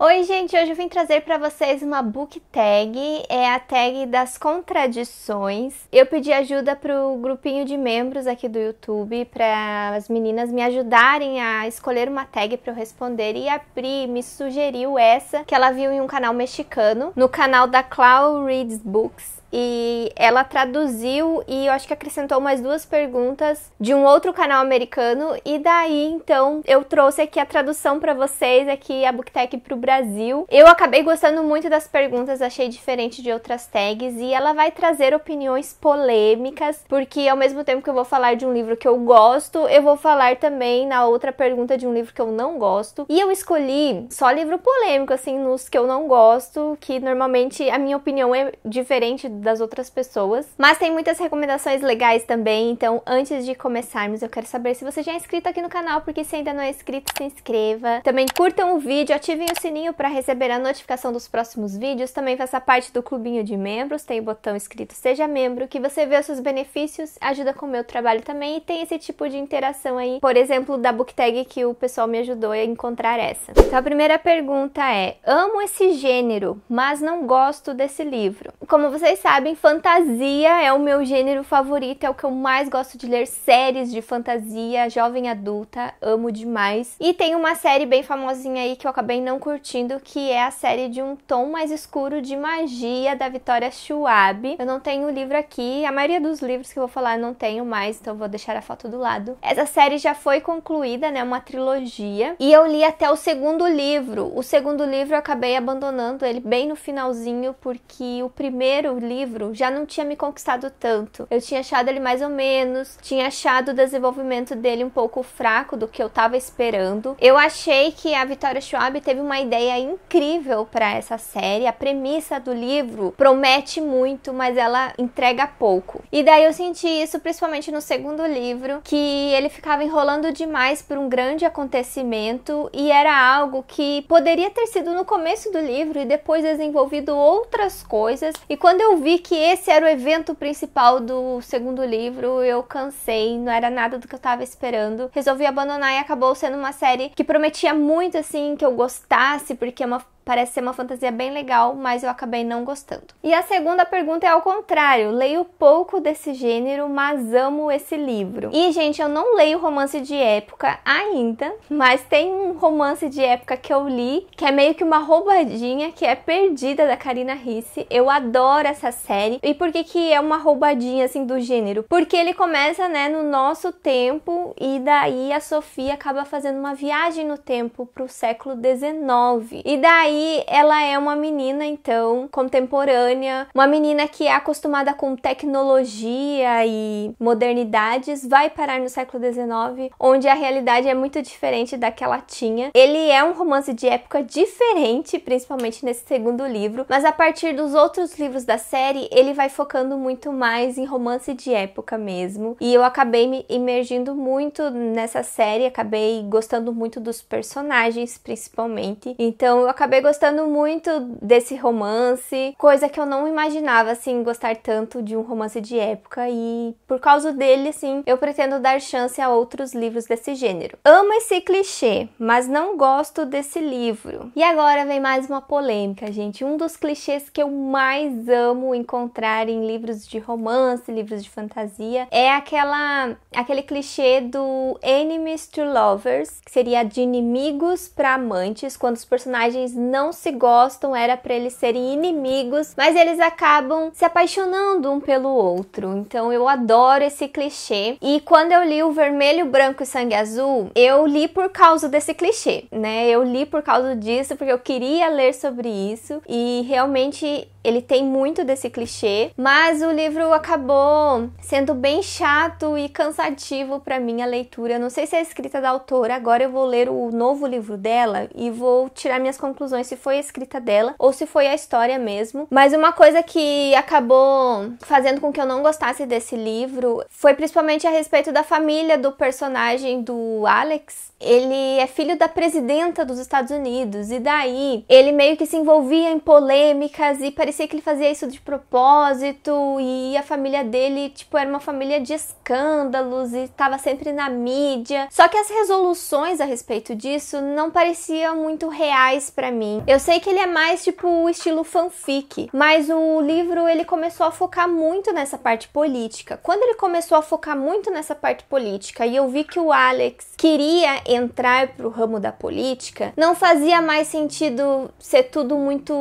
Oi, gente, hoje eu vim trazer para vocês uma book tag, é a tag das contradições. Eu pedi ajuda pro grupinho de membros aqui do YouTube para as meninas me ajudarem a escolher uma tag para eu responder e a Pri me sugeriu essa que ela viu em um canal mexicano, no canal da Clau Reads Books e ela traduziu e eu acho que acrescentou mais duas perguntas de um outro canal americano e daí então eu trouxe aqui a tradução para vocês aqui a BookTech para o Brasil. Eu acabei gostando muito das perguntas, achei diferente de outras tags e ela vai trazer opiniões polêmicas, porque ao mesmo tempo que eu vou falar de um livro que eu gosto, eu vou falar também na outra pergunta de um livro que eu não gosto. E eu escolhi só livro polêmico assim nos que eu não gosto, que normalmente a minha opinião é diferente das outras pessoas. Mas tem muitas recomendações legais também, então antes de começarmos, eu quero saber se você já é inscrito aqui no canal, porque se ainda não é inscrito, se inscreva. Também curtam o vídeo, ativem o sininho para receber a notificação dos próximos vídeos. Também faça parte do clubinho de membros, tem o botão escrito Seja Membro, que você vê os seus benefícios, ajuda com o meu trabalho também e tem esse tipo de interação aí, por exemplo, da book tag que o pessoal me ajudou a encontrar essa. Então a primeira pergunta é: amo esse gênero, mas não gosto desse livro. Como vocês sabem, sabem, fantasia é o meu gênero favorito, é o que eu mais gosto de ler séries de fantasia, jovem adulta, amo demais. E tem uma série bem famosinha aí que eu acabei não curtindo, que é a série de um tom mais escuro de magia da Vitória Schwab. Eu não tenho o livro aqui, a maioria dos livros que eu vou falar eu não tenho mais, então vou deixar a foto do lado. Essa série já foi concluída, né, uma trilogia, e eu li até o segundo livro. O segundo livro eu acabei abandonando ele bem no finalzinho porque o primeiro livro livro já não tinha me conquistado tanto. Eu tinha achado ele mais ou menos, tinha achado o desenvolvimento dele um pouco fraco do que eu tava esperando. Eu achei que a Vitória Schwab teve uma ideia incrível para essa série. A premissa do livro promete muito, mas ela entrega pouco. E daí eu senti isso principalmente no segundo livro, que ele ficava enrolando demais por um grande acontecimento e era algo que poderia ter sido no começo do livro e depois desenvolvido outras coisas. E quando eu vi vi que esse era o evento principal do segundo livro, eu cansei, não era nada do que eu tava esperando. Resolvi abandonar e acabou sendo uma série que prometia muito, assim, que eu gostasse, porque é uma Parece ser uma fantasia bem legal, mas eu acabei não gostando. E a segunda pergunta é ao contrário. Leio pouco desse gênero, mas amo esse livro. E, gente, eu não leio romance de época ainda, mas tem um romance de época que eu li, que é meio que uma roubadinha, que é Perdida, da Karina Risse. Eu adoro essa série. E por que que é uma roubadinha, assim, do gênero? Porque ele começa, né, no nosso tempo, e daí a Sofia acaba fazendo uma viagem no tempo pro século XIX. E daí aí ela é uma menina, então, contemporânea, uma menina que é acostumada com tecnologia e modernidades, vai parar no século XIX, onde a realidade é muito diferente da que ela tinha. Ele é um romance de época diferente, principalmente nesse segundo livro, mas a partir dos outros livros da série, ele vai focando muito mais em romance de época mesmo. E eu acabei me imergindo muito nessa série, acabei gostando muito dos personagens, principalmente. Então, eu acabei gostando muito desse romance, coisa que eu não imaginava, assim, gostar tanto de um romance de época. E por causa dele, assim, eu pretendo dar chance a outros livros desse gênero. Amo esse clichê, mas não gosto desse livro. E agora vem mais uma polêmica, gente. Um dos clichês que eu mais amo encontrar em livros de romance, livros de fantasia, é aquela aquele clichê do enemies to lovers, que seria de inimigos para amantes, quando os personagens não se gostam, era para eles serem inimigos, mas eles acabam se apaixonando um pelo outro. Então eu adoro esse clichê. E quando eu li o Vermelho, Branco e Sangue Azul, eu li por causa desse clichê, né? Eu li por causa disso porque eu queria ler sobre isso e realmente ele tem muito desse clichê, mas o livro acabou sendo bem chato e cansativo para mim a leitura. não sei se é a escrita da autora, agora eu vou ler o novo livro dela e vou tirar minhas conclusões se foi a escrita dela ou se foi a história mesmo. Mas uma coisa que acabou fazendo com que eu não gostasse desse livro foi principalmente a respeito da família do personagem do Alex. Ele é filho da presidenta dos Estados Unidos e daí ele meio que se envolvia em polêmicas e parecia parecia que ele fazia isso de propósito e a família dele, tipo, era uma família de escândalos e estava sempre na mídia. Só que as resoluções a respeito disso não pareciam muito reais para mim. Eu sei que ele é mais tipo o estilo fanfic, mas o livro ele começou a focar muito nessa parte política. Quando ele começou a focar muito nessa parte política e eu vi que o Alex queria entrar pro ramo da política, não fazia mais sentido ser tudo muito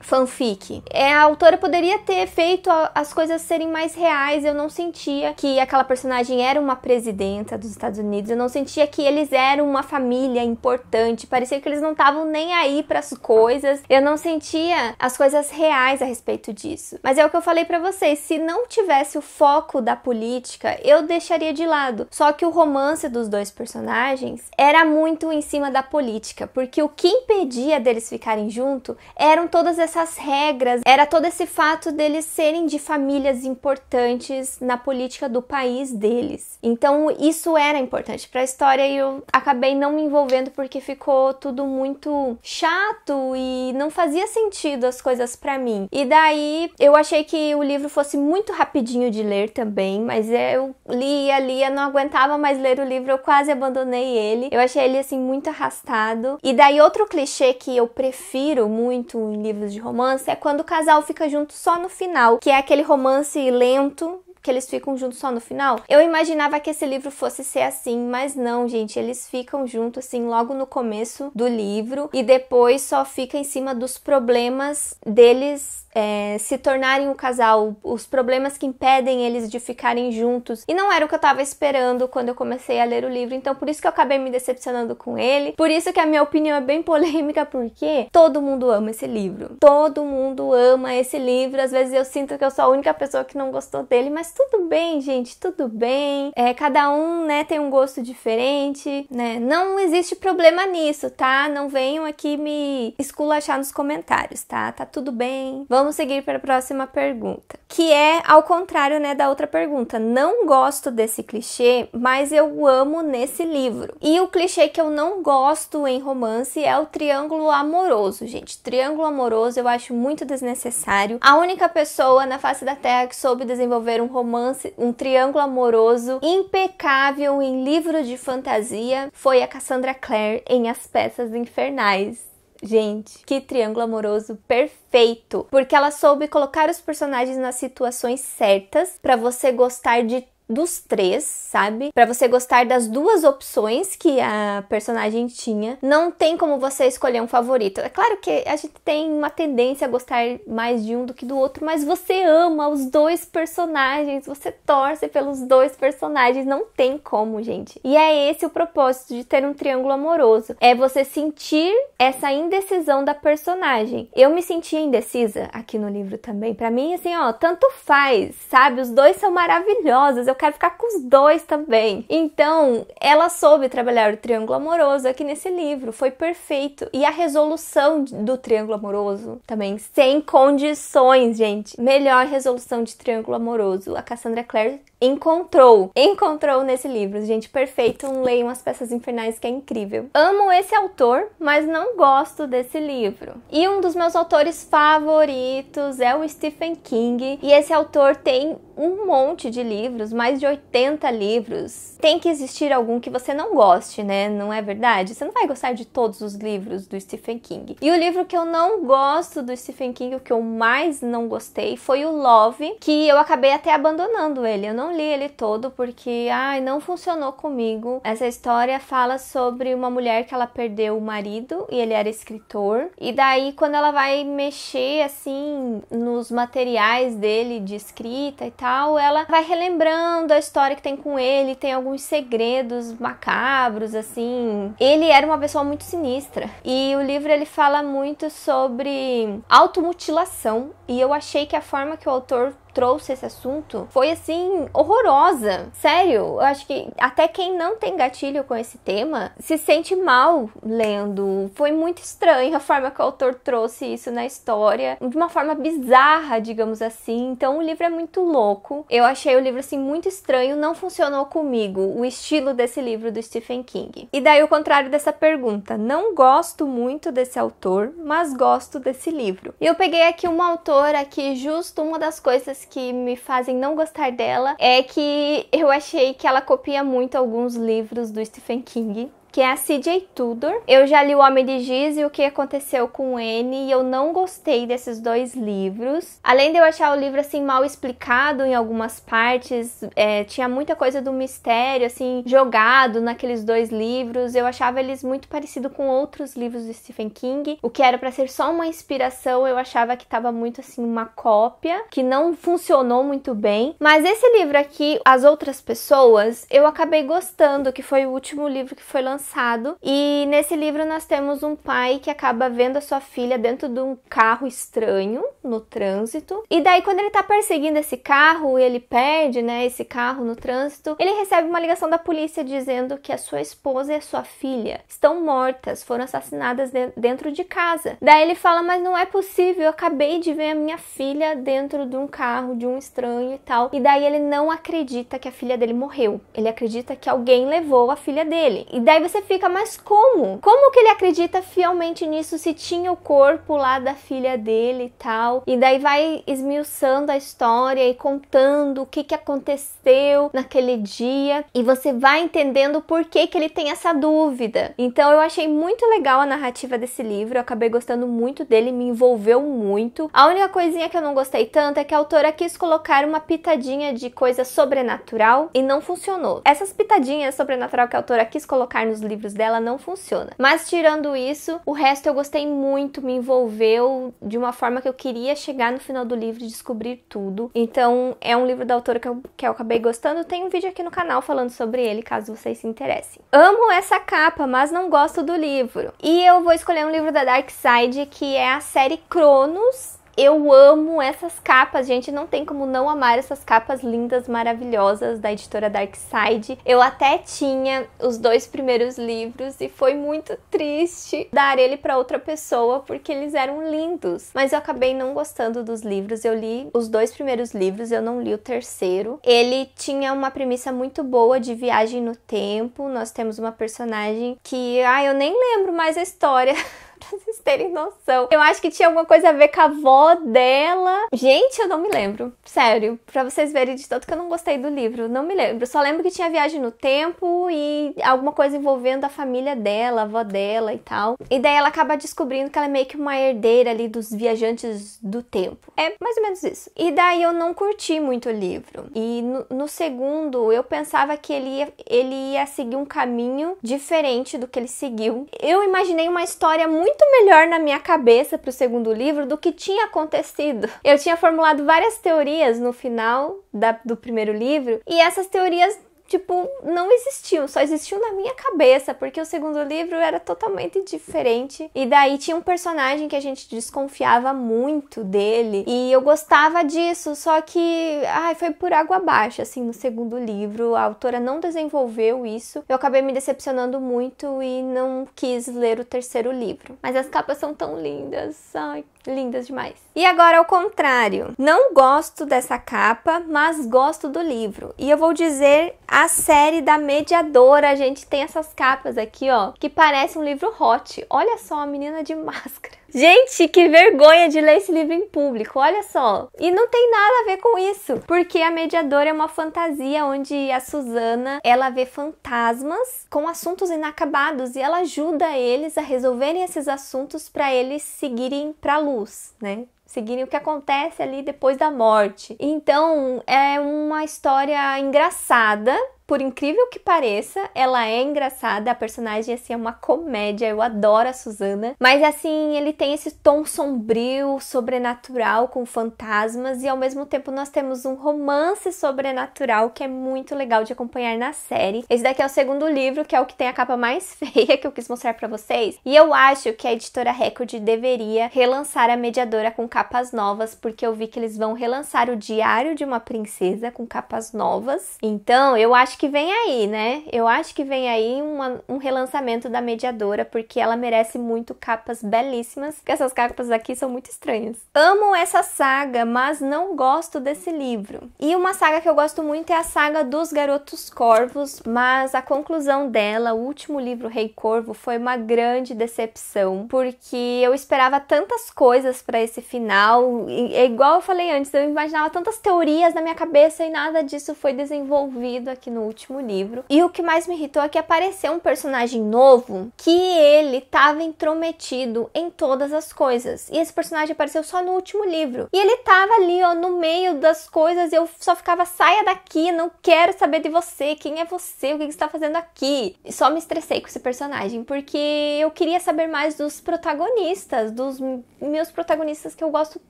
fanfic. É, a autora poderia ter feito a, as coisas serem mais reais. Eu não sentia que aquela personagem era uma presidenta dos Estados Unidos. Eu não sentia que eles eram uma família importante. Parecia que eles não estavam nem aí para as coisas. Eu não sentia as coisas reais a respeito disso. Mas é o que eu falei para vocês. Se não tivesse o foco da política, eu deixaria de lado. Só que o romance dos dois personagens era muito em cima da política, porque o que impedia deles ficarem junto eram todas essas regras regras, era todo esse fato deles serem de famílias importantes na política do país deles. Então isso era importante para a história e eu acabei não me envolvendo porque ficou tudo muito chato e não fazia sentido as coisas para mim. E daí eu achei que o livro fosse muito rapidinho de ler também, mas eu lia, lia, não aguentava mais ler o livro, eu quase abandonei ele. Eu achei ele assim muito arrastado. E daí outro clichê que eu prefiro muito em livros de romance é quando quando o casal fica junto só no final, que é aquele romance lento, que eles ficam juntos só no final. Eu imaginava que esse livro fosse ser assim, mas não, gente, eles ficam juntos assim logo no começo do livro e depois só fica em cima dos problemas deles é, se tornarem um casal, os problemas que impedem eles de ficarem juntos. E não era o que eu estava esperando quando eu comecei a ler o livro, então por isso que eu acabei me decepcionando com ele. Por isso que a minha opinião é bem polêmica, porque todo mundo ama esse livro. Todo mundo ama esse livro. Às vezes eu sinto que eu sou a única pessoa que não gostou dele, mas tudo bem, gente, tudo bem. É, cada um, né, tem um gosto diferente, né? Não existe problema nisso, tá? Não venham aqui me esculachar nos comentários, tá? Tá tudo bem. Vamos Vamos seguir para a próxima pergunta, que é ao contrário, né, da outra pergunta. Não gosto desse clichê, mas eu amo nesse livro. E o clichê que eu não gosto em romance é o triângulo amoroso, gente. Triângulo amoroso eu acho muito desnecessário. A única pessoa na face da Terra que soube desenvolver um romance, um triângulo amoroso impecável em livro de fantasia foi a Cassandra Clare em As Peças Infernais. Gente, que triângulo amoroso perfeito! Porque ela soube colocar os personagens nas situações certas para você gostar de dos três, sabe? Para você gostar das duas opções que a personagem tinha, não tem como você escolher um favorito. É claro que a gente tem uma tendência a gostar mais de um do que do outro, mas você ama os dois personagens, você torce pelos dois personagens, não tem como, gente. E é esse o propósito de ter um triângulo amoroso, é você sentir essa indecisão da personagem. Eu me senti indecisa aqui no livro também. Para mim assim, ó, tanto faz, sabe? Os dois são maravilhosos. Eu quero ficar com os dois também. Então, ela soube trabalhar o triângulo amoroso aqui nesse livro, foi perfeito. E a resolução do triângulo amoroso também, sem condições, gente. Melhor resolução de triângulo amoroso. A Cassandra Clare encontrou. Encontrou nesse livro. Gente, perfeito. Leiam As Peças Infernais, que é incrível. Amo esse autor, mas não gosto desse livro. E um dos meus autores favoritos é o Stephen King. E esse autor tem um monte de livros, mais de 80 livros. Tem que existir algum que você não goste, né? Não é verdade? Você não vai gostar de todos os livros do Stephen King. E o livro que eu não gosto do Stephen King, o que eu mais não gostei, foi o Love, que eu acabei até abandonando ele. Eu não não li ele todo porque, ai, não funcionou comigo. Essa história fala sobre uma mulher que ela perdeu o marido e ele era escritor. E daí, quando ela vai mexer, assim, nos materiais dele de escrita e tal, ela vai relembrando a história que tem com ele, tem alguns segredos macabros, assim. Ele era uma pessoa muito sinistra. E o livro ele fala muito sobre automutilação. E eu achei que a forma que o autor trouxe esse assunto foi assim horrorosa. Sério, eu acho que até quem não tem gatilho com esse tema se sente mal lendo. Foi muito estranha a forma que o autor trouxe isso na história, de uma forma bizarra, digamos assim. Então o livro é muito louco. Eu achei o livro assim muito estranho, não funcionou comigo o estilo desse livro do Stephen King. E daí o contrário dessa pergunta, não gosto muito desse autor, mas gosto desse livro. E eu peguei aqui uma autora que justo uma das coisas coisas que me fazem não gostar dela é que eu achei que ela copia muito alguns livros do Stephen King que é a CJ Tudor. Eu já li O Homem de Giz e O que Aconteceu com N e eu não gostei desses dois livros. Além de eu achar o livro assim mal explicado em algumas partes, é, tinha muita coisa do mistério assim jogado naqueles dois livros. Eu achava eles muito parecido com outros livros de Stephen King. O que era para ser só uma inspiração, eu achava que estava muito assim uma cópia que não funcionou muito bem. Mas esse livro aqui, As Outras Pessoas, eu acabei gostando, que foi o último livro que foi lançado lançado. E nesse livro nós temos um pai que acaba vendo a sua filha dentro de um carro estranho no trânsito. E daí, quando ele tá perseguindo esse carro e ele perde, né, esse carro no trânsito, ele recebe uma ligação da polícia dizendo que a sua esposa e a sua filha estão mortas, foram assassinadas dentro de casa. Daí ele fala: Mas não é possível, eu acabei de ver a minha filha dentro de um carro de um estranho e tal. E daí ele não acredita que a filha dele morreu. Ele acredita que alguém levou a filha dele. E daí você fica, mas como? Como que ele acredita fielmente nisso se tinha o corpo lá da filha dele e tal? E daí vai esmiuçando a história e contando o que, que aconteceu naquele dia e você vai entendendo por que, que ele tem essa dúvida. Então eu achei muito legal a narrativa desse livro, eu acabei gostando muito dele, me envolveu muito. A única coisinha que eu não gostei tanto é que a autora quis colocar uma pitadinha de coisa sobrenatural e não funcionou. Essas pitadinhas sobrenatural que a autora quis colocar nos os livros dela não funciona. Mas tirando isso, o resto eu gostei muito, me envolveu de uma forma que eu queria chegar no final do livro e descobrir tudo. Então é um livro da autora que eu, que eu acabei gostando. Tem um vídeo aqui no canal falando sobre ele, caso vocês se interessem. Amo essa capa, mas não gosto do livro. E eu vou escolher um livro da Dark Side que é a série Cronos eu amo essas capas, gente. Não tem como não amar essas capas lindas, maravilhosas da editora Dark Side. Eu até tinha os dois primeiros livros e foi muito triste dar ele para outra pessoa porque eles eram lindos. Mas eu acabei não gostando dos livros. Eu li os dois primeiros livros, eu não li o terceiro. Ele tinha uma premissa muito boa de viagem no tempo. Nós temos uma personagem que, ah, eu nem lembro mais a história. pra vocês terem noção. Eu acho que tinha alguma coisa a ver com a avó dela. Gente, eu não me lembro. Sério, pra vocês verem de tanto que eu não gostei do livro. Não me lembro. Só lembro que tinha viagem no tempo e alguma coisa envolvendo a família dela, a avó dela e tal. E daí ela acaba descobrindo que ela é meio que uma herdeira ali dos viajantes do tempo. É mais ou menos isso. E daí eu não curti muito o livro. E no, no segundo, eu pensava que ele ia, ele ia seguir um caminho diferente do que ele seguiu. Eu imaginei uma história muito muito melhor na minha cabeça para o segundo livro do que tinha acontecido. Eu tinha formulado várias teorias no final da, do primeiro livro e essas teorias tipo, não existiam, só existiam na minha cabeça, porque o segundo livro era totalmente diferente. E daí tinha um personagem que a gente desconfiava muito dele, e eu gostava disso, só que, ai, foi por água abaixo, assim, no segundo livro. A autora não desenvolveu isso. Eu acabei me decepcionando muito e não quis ler o terceiro livro. Mas as capas são tão lindas, ai, lindas demais. E agora ao contrário. Não gosto dessa capa, mas gosto do livro. E eu vou dizer a série da Mediadora, a gente, tem essas capas aqui, ó, que parece um livro hot. Olha só, a menina de máscara. Gente, que vergonha de ler esse livro em público, olha só. E não tem nada a ver com isso, porque a mediadora é uma fantasia onde a Susana, ela vê fantasmas com assuntos inacabados e ela ajuda eles a resolverem esses assuntos para eles seguirem para luz, né? seguirem o que acontece ali depois da morte. Então é uma história engraçada por incrível que pareça, ela é engraçada, a personagem assim é uma comédia, eu adoro a Susana, mas assim, ele tem esse tom sombrio, sobrenatural com fantasmas e ao mesmo tempo nós temos um romance sobrenatural que é muito legal de acompanhar na série. Esse daqui é o segundo livro, que é o que tem a capa mais feia que eu quis mostrar para vocês, e eu acho que a editora Record deveria relançar a Mediadora com capas novas, porque eu vi que eles vão relançar o Diário de uma Princesa com capas novas. Então, eu acho que vem aí, né? Eu acho que vem aí uma, um relançamento da mediadora, porque ela merece muito capas belíssimas, porque essas capas aqui são muito estranhas. Amo essa saga, mas não gosto desse livro. E uma saga que eu gosto muito é a saga dos Garotos Corvos, mas a conclusão dela, o último livro, Rei Corvo, foi uma grande decepção, porque eu esperava tantas coisas para esse final, e, é igual eu falei antes, eu imaginava tantas teorias na minha cabeça e nada disso foi desenvolvido aqui no último livro. E o que mais me irritou é que apareceu um personagem novo que ele tava intrometido em todas as coisas. E esse personagem apareceu só no último livro. E ele tava ali, ó, no meio das coisas, eu só ficava, saia daqui, não quero saber de você, quem é você, o que, que você tá fazendo aqui. E só me estressei com esse personagem, porque eu queria saber mais dos protagonistas, dos meus protagonistas que eu gosto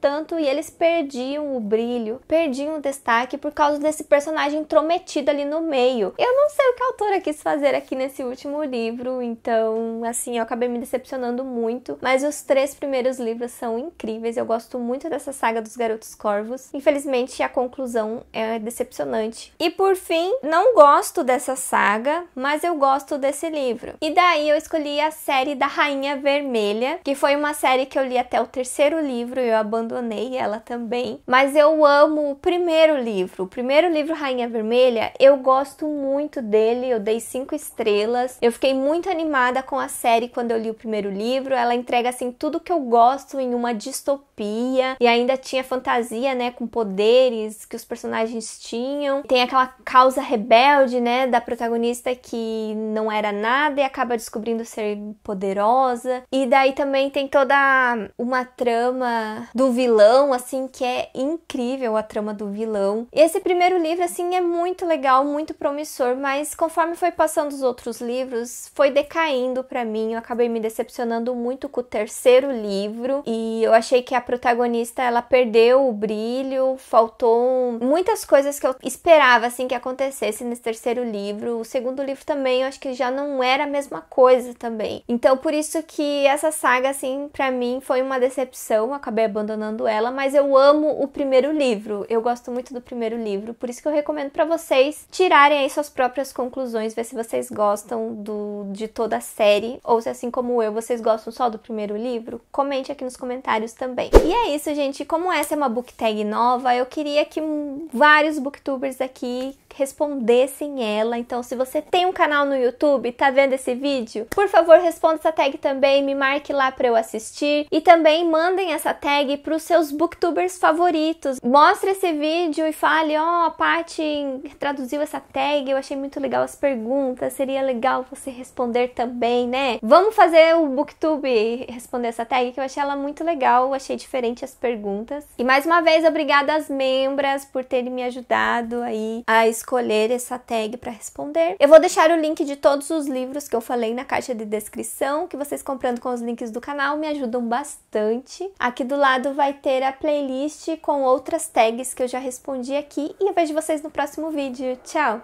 tanto, e eles perdiam o brilho, perdiam o destaque por causa desse personagem intrometido ali no meio meio. Eu não sei o que a autora quis fazer aqui nesse último livro, então, assim, eu acabei me decepcionando muito. Mas os três primeiros livros são incríveis, eu gosto muito dessa saga dos Garotos Corvos. Infelizmente, a conclusão é decepcionante. E por fim, não gosto dessa saga, mas eu gosto desse livro. E daí eu escolhi a série da Rainha Vermelha, que foi uma série que eu li até o terceiro livro, eu abandonei ela também. Mas eu amo o primeiro livro. O primeiro livro, Rainha Vermelha, eu gosto gosto muito dele, eu dei cinco estrelas. Eu fiquei muito animada com a série quando eu li o primeiro livro. Ela entrega assim tudo que eu gosto em uma distopia e ainda tinha fantasia, né, com poderes que os personagens tinham. Tem aquela causa rebelde, né, da protagonista que não era nada e acaba descobrindo ser poderosa. E daí também tem toda uma trama do vilão, assim, que é incrível a trama do vilão. E esse primeiro livro, assim, é muito legal, muito promissor, mas conforme foi passando os outros livros, foi decaindo para mim. Eu acabei me decepcionando muito com o terceiro livro e eu achei que a protagonista ela perdeu o brilho, faltou muitas coisas que eu esperava assim que acontecesse nesse terceiro livro. O segundo livro também, eu acho que já não era a mesma coisa também. Então por isso que essa saga assim para mim foi uma decepção, eu acabei abandonando ela, mas eu amo o primeiro livro. Eu gosto muito do primeiro livro, por isso que eu recomendo para vocês tirar tirarem aí suas próprias conclusões, ver se vocês gostam do, de toda a série, ou se assim como eu, vocês gostam só do primeiro livro, comente aqui nos comentários também. E é isso, gente. Como essa é uma book tag nova, eu queria que vários booktubers aqui respondessem ela. Então, se você tem um canal no YouTube, tá vendo esse vídeo? Por favor, responda essa tag também, me marque lá para eu assistir e também mandem essa tag para os seus booktubers favoritos. Mostre esse vídeo e fale: "Ó, oh, a Paty traduziu essa tag, eu achei muito legal as perguntas, seria legal você responder também, né? Vamos fazer o booktube responder essa tag que eu achei ela muito legal, Eu achei diferente as perguntas. E mais uma vez, obrigada às membras por terem me ajudado aí a escolher essa tag para responder. Eu vou deixar o link de todos os livros que eu falei na caixa de descrição, que vocês comprando com os links do canal me ajudam bastante. Aqui do lado vai ter a playlist com outras tags que eu já respondi aqui e eu vejo vocês no próximo vídeo. Tchau!